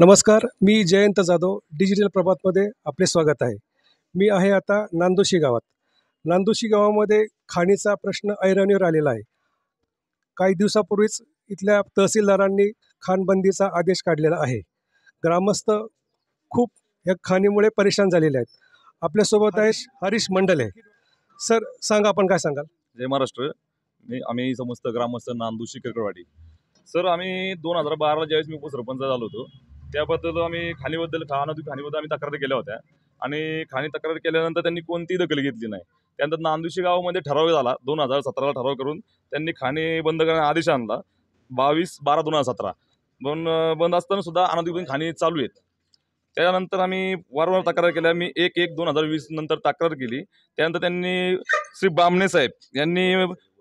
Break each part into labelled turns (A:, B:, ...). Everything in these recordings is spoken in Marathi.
A: नमस्कार मी जयंत जाधव डिजिटल प्रभातमध्ये आपले स्वागत आहे मी आहे आता नांदोशी गावात नांदोशी गावामध्ये खाणीचा प्रश्न ऐरणीवर आलेला आहे काही दिवसापूर्वीच इथल्या तहसीलदारांनी खाणबंदीचा आदेश काढलेला आहे ग्रामस्थ खूप या खाणीमुळे परेशान झालेले आहेत आपल्यासोबत आहे हरीश मंडले सर सांगा आपण काय सांगाल
B: जय महाराष्ट्र मी आम्ही समस्त ग्रामस्थ नांदोशी केकरवाडी सर आम्ही दोन हजार बाराला ज्यावेळेस मी उपसरपंच झालो होतो त्याबद्दल आम्ही खाणीबद्दल अनाधिक खाणीबद्दल आम्ही तक्रार केल्या होत्या आणि खाणी तक्रार केल्यानंतर त्यांनी कोणतीही दखल घेतली नाही त्यानंतर नांदुशी गावामध्ये ठराव झाला दोन हजार सतराला ठराव करून त्यांनी खाणी बंद करण्याचा आदेश आणला बावीस बारा दोन हजार सतरा पण बंद असताना सुद्धा अनधिकृत खाणी चालू आहेत त्यानंतर आम्ही वारंवार तक्रार केल्या मी एक एक दोन हजार वीस नंतर तक्रार केली त्यानंतर त्यांनी श्री बामणे साहेब यांनी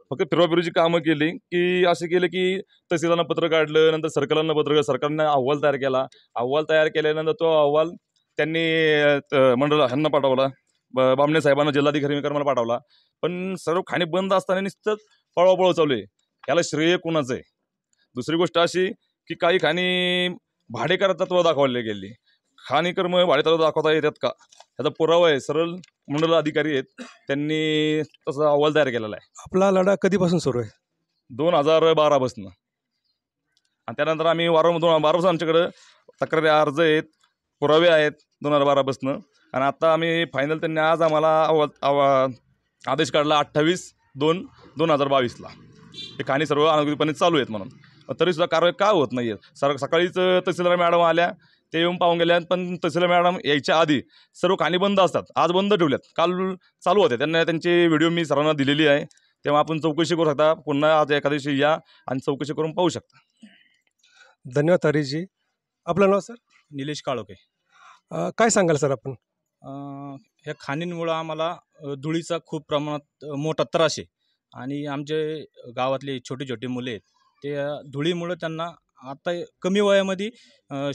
B: फक्त फिरवाफिरूची कामं केली की असे केले की तहसीलांना पत्र काढलं नंतर सर्कलांना पत्र सरकारनं अहवाल तयार केला अहवाल तयार केल्यानंतर तो अहवाल त्यांनी मंडळ ह्यांना पाठवला बामणे साहेबांना जिल्हाधिकारी मला पाठवला पण सर्व खाणे बंद असताना निश्चितच पळवापळव चालू आहे याला श्रेय कोणाचं आहे दुसरी गोष्ट अशी की काही खाणी भाडेकर तत्व दाखवले गेली खाणी कर्म भाडेतत्व दाखवता येतात का ह्याचा पुरावा आहे सरळ मंडल अधिकारी आहेत त्यांनी तसा अहवाल तयार केलेला आहे
A: आपला लढा कधीपासून सुरू आहे
B: दोन हजार बारापासून आणि त्यानंतर आम्ही वारंवार दोन बारापासून आमच्याकडं तक्रारी अर्ज आहेत पुरावे आहेत दोन हजार बारापासून आणि आता आम्ही फायनल त्यांनी आज आम्हाला अहवाल आदेश काढला अठ्ठावीस दोन दोन हजार बावीसला हे खाणी सर्व अनुकूलपणे चालू आहेत म्हणून तरीसुद्धा कारवाई का होत नाही आहे सर सकाळीच तहसीलदार मॅडम आल्या ते येऊन पाहून गेले पण तसं मॅडम यायच्या आधी सर्व खाणी बंद असतात आज बंद ठेवल्यात काल चालू होते त्यांना त्यांची व्हिडिओ मी सर्वांना दिलेली आहे तेव्हा आपण चौकशी करू शकता पुन्हा आज एका दिवशी या आणि चौकशी करून पाहू शकता
A: धन्यवाद हरीजी आपलं नाव
C: सर निलेश काळोके
A: काय सांगाल सर आपण
C: ह्या खाणींमुळं आम्हाला धुळीचा खूप प्रमाणात मोठा त्रास आहे आणि आमचे गावातले छोटी छोटी मुले आहेत ते धुळीमुळं त्यांना आत्ता कमी वयामध्ये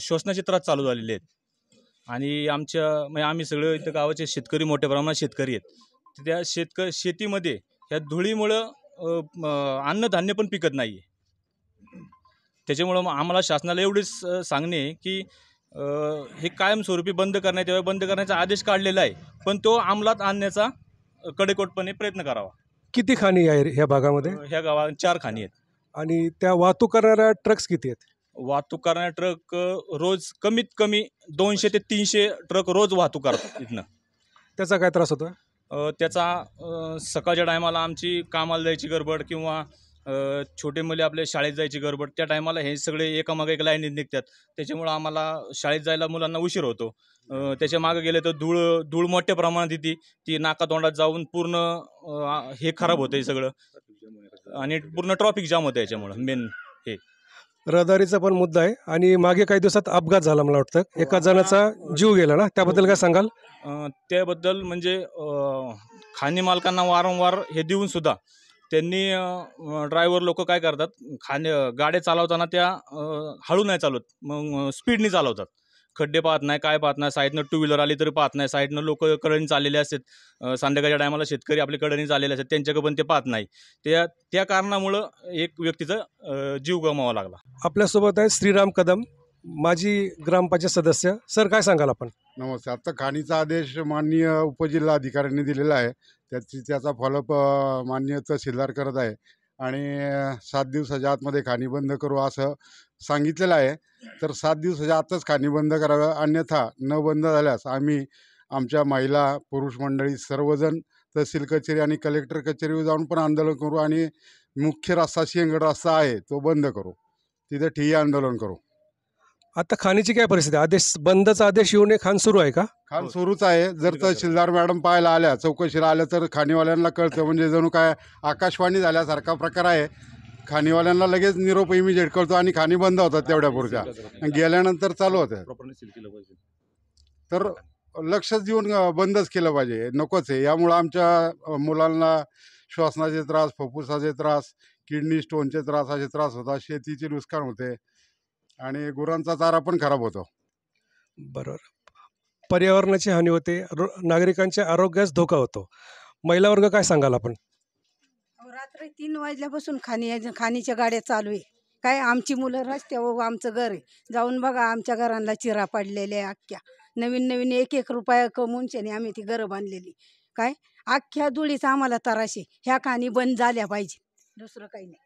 C: श्वसनाचे त्रास चालू झालेले आहेत आणि आमच्या म्हणजे आम्ही सगळे इथं गावाचे शेतकरी मोठ्या प्रमाणात शेतकरी आहेत त्या शेतक शेतीमध्ये ह्या धुळीमुळं अन्नधान्य पण पिकत नाही आहे त्याच्यामुळं आम्हाला शासनाला एवढेच सांगणे की हे कायमस्वरूपी बंद करण्यात यावं बंद करण्याचा आदेश काढलेला आहे पण तो अंमलात आणण्याचा कडेकोटपणे प्रयत्न करावा
A: किती खाणी आहे ह्या भागामध्ये ह्या गावात चार खाणी आहेत आणि त्या वाहतूक करणाऱ्या ट्रक्स किती आहेत
C: वाहतूक करणाऱ्या ट्रक रोज कमीत कमी दोनशे ते तीनशे ट्रक रोज वाहतूक करतात इथनं
A: त्याचा काय त्रास होतो
C: त्याचा सकाळच्या टायमाला आमची कामाला जायची गडबड किंवा छोटे मुले आपल्या शाळेत जायची गडबड त्या टायमाला हे सगळे एकामागे एक लाईनीत निघतात त्याच्यामुळं आम्हाला शाळेत जायला मुलांना उशीर होतो त्याच्या मागे गेले तर धूळ धूळ मोठ्या प्रमाणात येते ती नाका तोंडात जाऊन पूर्ण हे खराब होतं सगळं आणि पूर्ण ट्रॉफिक जाम होतं याच्यामुळं मेन हे
A: रहदारीचा पण मुद्दा आहे आणि मागे काही दिवसात अपघात झाला मला वाटतं एका जणाचा जीव गेला ना त्याबद्दल काय सांगाल
C: त्याबद्दल म्हणजे खाणी मालकांना वारंवार हे देऊन सुद्धा त्यांनी ड्रायव्हर लोक काय करतात खाणे गाड्या चालवताना त्या हळू नाही चालवत मग स्पीडने चालवतात खड्डे पाहत नाही काय पाहत नाही साईडनं टू व्हीलर आली तरी पाहत नाही साईडनं लोक कडणी चाललेले असतात संध्याकाळच्या टायमाला शेतकरी आपले कडणी चाललेले असतात त्यांच्याकडे पण ते पाहत नाही त्या त्या कारणामुळं
D: एक व्यक्तीचा जीव गमावा लागला
A: आपल्यासोबत आहे श्रीराम कदम माजी ग्रामपंचायत सदस्य सर काय सांगाल आपण
D: नमस्ते आता खाणीचा आदेश माननीय उपजिल्हा अधिकाऱ्यांनी दिलेला आहे त्याची त्याचा फॉलोअप माननीय तहसीलदार करत आहे आणि सात दिवसाच्या आतमध्ये खाणी बंद करू असं सांगितलेलं आहे तर सात दिवसाच्या आतच खाणी बंद करावं अन्यथा न बंद झाल्यास आम्ही आमच्या महिला पुरुष मंडळी सर्वजण तहसील कचेरी आणि कलेक्टर कचेरीवर जाऊन पण आंदोलन करू आणि मुख्य रस्ता सिंहगड रस्ता आहे तो बंद करू तिथं ठिय्या आंदोलन करू आता खाणीची
A: काय परिस्थिती आदेश बंदचा आदेश येऊन हे खाण सुरू आहे का
D: खाण सुरूच आहे जर तहसीलदार मॅडम पाहायला आल्या चौकशीला आल्या तर खाणीवाल्यांना कळतं म्हणजे जणू काय आकाशवाणी झाल्यासारखा प्रकार आहे खाणीवाल्यांना लगेच निरोप इमिजिएट करतो आणि खाणी बंद होतात तेवढ्यापुरत्या आणि गेल्यानंतर चालू होत्या तर लक्षच देऊन बंदच केलं पाहिजे नकोच आहे यामुळं आमच्या मुलांना श्वासनाचे त्रास फुफ्फुसाचे त्रास किडनी स्टोनचे त्रास असे त्रास होतात शेतीचे नुकसान होते आणि गुरांचा चारा पण खराब होतो
A: बरोबर पर्यावरणाची हानी होते नागरिकांच्या आरोग्यास धोका होतो महिला वर्ग काय सांगाल आपण
D: रात्री तीन वाजल्यापासून खाणी खाणीच्या गाड्या चालू आहे काय आमची मुलं व आमचं घर आहे जाऊन बघा आमच्या घरांना चिरा पडलेल्या आख्या अख्ख्या नवीन नवीन एक एक रुपया कमवून शेने आम्ही ती घरं बांधलेली काय अख्ख्या धुळीचा आम्हाला तराशे ह्या खाणी बंद झाल्या पाहिजे दुसरं काही नाही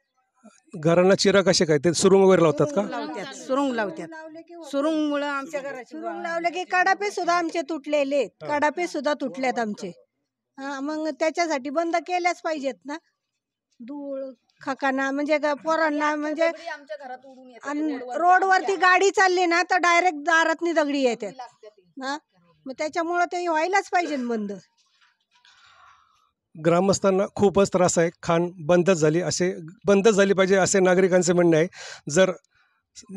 A: घरांना चिरा कसे काय ते सुरुंग वगैरे लावतात
D: का सुरुंग लावतात सुरुंग मुळे आमच्या घराची सुरुंग लावले की कडापे सुद्धा आमचे तुटलेले कडापे सुद्धा तुटल्यात आमचे
C: मग त्याच्यासाठी बंद केल्याच पाहिजेत ना धूळ खकाना म्हणजे पोरांना म्हणजे रोडवरती गाडी चालली ना तर डायरेक्ट दारातनी दगडी येतात हा मग त्याच्यामुळं ते व्हायलाच पाहिजे बंद
A: ग्रामस्थांना खूपच त्रास आहे खाण बंदच झाली असे बंदच झाली पाहिजे असे नागरिकांचे म्हणणे आहे जर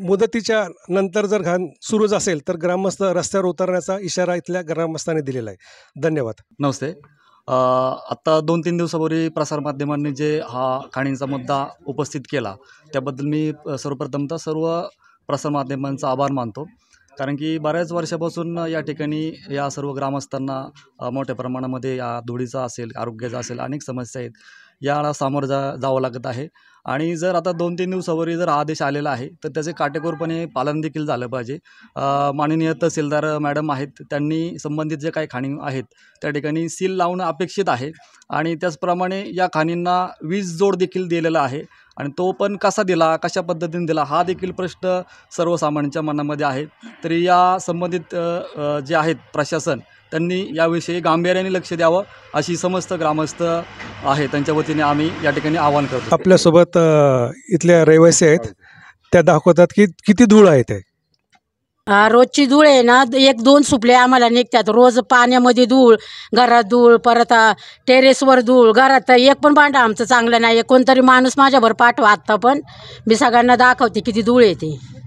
A: मुदतीच्या नंतर जर घाण सुरूच असेल तर ग्रामस्थ रस्त्यावर उतरण्याचा इशारा इथल्या ग्रामस्थांनी दिलेला आहे धन्यवाद नमस्ते आत्ता दोन तीन दिवसापूर्वी प्रसारमाध्यमांनी जे हा खाणींचा मुद्दा
C: उपस्थित केला त्याबद्दल मी सर्वप्रथमतः सर्व प्रसारमाध्यमांचा आभार मानतो कारण की बऱ्याच वर्षापासून या ठिकाणी या सर्व ग्रामस्थांना मोठ्या प्रमाणामध्ये या धुळीचा असेल आरोग्याचा असेल अनेक समस्या आहेत याला सामोरं जा जावं लागत आहे आणि जर आता दोन तीन दिवसावरी जर आदेश आलेला आहे तर त्याचे काटेकोरपणे पालन देखील झालं पाहिजे माननीय तहसीलदार मॅडम आहेत त्यांनी संबंधित जे काही खाणी आहेत त्या ठिकाणी सील लावणं अपेक्षित आहे आणि त्याचप्रमाणे या खाणींना वीज जोड देखील दिलेला आहे आणि तो पण कसा दिला कशा पद्धतीने दिला हा देखील प्रश्न सर्वसामान्यांच्या मनामध्ये आहे तरी या संबंधित जे आहेत प्रशासन त्यांनी याविषयी गांभीर्याने लक्ष द्यावं अशी समस्त ग्रामस्थ आहे त्यांच्या वतीने आम्ही या ठिकाणी आवाहन करतो
A: आपल्यासोबत इथल्या रहिवासी आहेत त्या दाखवतात की किती धूळ आहे ते
D: रोजची धूळ आहे ना एक दोन सुपले आम्हाला निघतात रोज पाण्यामध्ये धूळ घरात धूळ परत टेरेसवर धूळ घरात एक पण भांडा आमचं चांगलं नाही कोणतरी माणूस माझ्याभर पाठवा आत्ता पण मी सगळ्यांना दाखवते किती धूळ येते